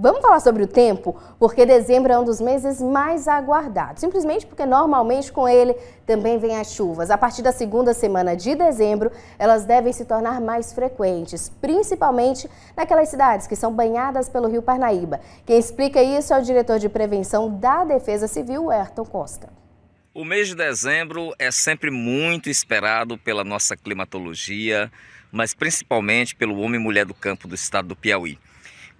Vamos falar sobre o tempo? Porque dezembro é um dos meses mais aguardados. Simplesmente porque normalmente com ele também vem as chuvas. A partir da segunda semana de dezembro, elas devem se tornar mais frequentes, principalmente naquelas cidades que são banhadas pelo Rio Parnaíba. Quem explica isso é o diretor de prevenção da Defesa Civil, Ayrton Costa. O mês de dezembro é sempre muito esperado pela nossa climatologia, mas principalmente pelo homem e mulher do campo do estado do Piauí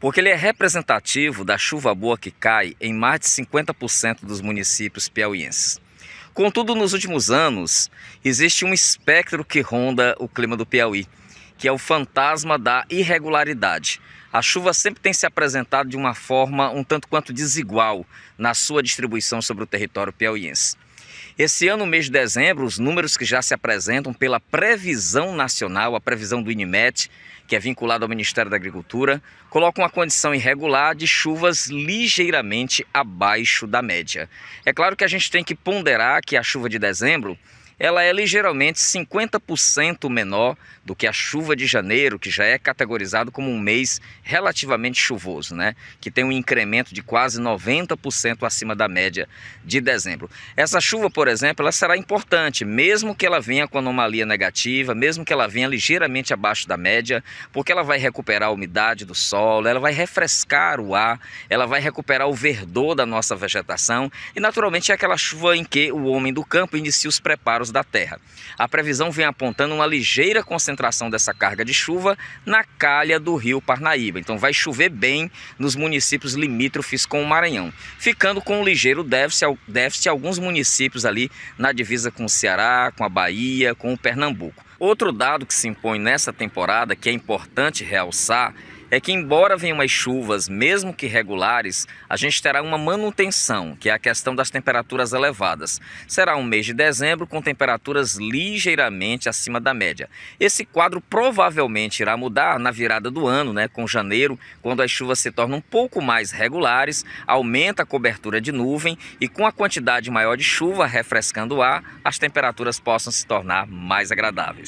porque ele é representativo da chuva boa que cai em mais de 50% dos municípios piauienses. Contudo, nos últimos anos, existe um espectro que ronda o clima do Piauí, que é o fantasma da irregularidade. A chuva sempre tem se apresentado de uma forma um tanto quanto desigual na sua distribuição sobre o território piauiense. Esse ano, no mês de dezembro, os números que já se apresentam pela previsão nacional, a previsão do INMET, que é vinculada ao Ministério da Agricultura, colocam uma condição irregular de chuvas ligeiramente abaixo da média. É claro que a gente tem que ponderar que a chuva de dezembro ela é ligeiramente 50% menor do que a chuva de janeiro, que já é categorizado como um mês relativamente chuvoso, né? Que tem um incremento de quase 90% acima da média de dezembro. Essa chuva, por exemplo, ela será importante, mesmo que ela venha com anomalia negativa, mesmo que ela venha ligeiramente abaixo da média, porque ela vai recuperar a umidade do solo, ela vai refrescar o ar, ela vai recuperar o verdor da nossa vegetação e naturalmente é aquela chuva em que o homem do campo inicia os preparos da Terra. A previsão vem apontando uma ligeira concentração dessa carga de chuva na calha do rio Parnaíba. Então vai chover bem nos municípios limítrofes com o Maranhão, ficando com um ligeiro déficit, déficit alguns municípios ali na divisa com o Ceará, com a Bahia, com o Pernambuco. Outro dado que se impõe nessa temporada, que é importante realçar, é que embora venham as chuvas, mesmo que regulares, a gente terá uma manutenção, que é a questão das temperaturas elevadas. Será um mês de dezembro com temperaturas ligeiramente acima da média. Esse quadro provavelmente irá mudar na virada do ano, né, com janeiro, quando as chuvas se tornam um pouco mais regulares, aumenta a cobertura de nuvem e com a quantidade maior de chuva refrescando o ar, as temperaturas possam se tornar mais agradáveis.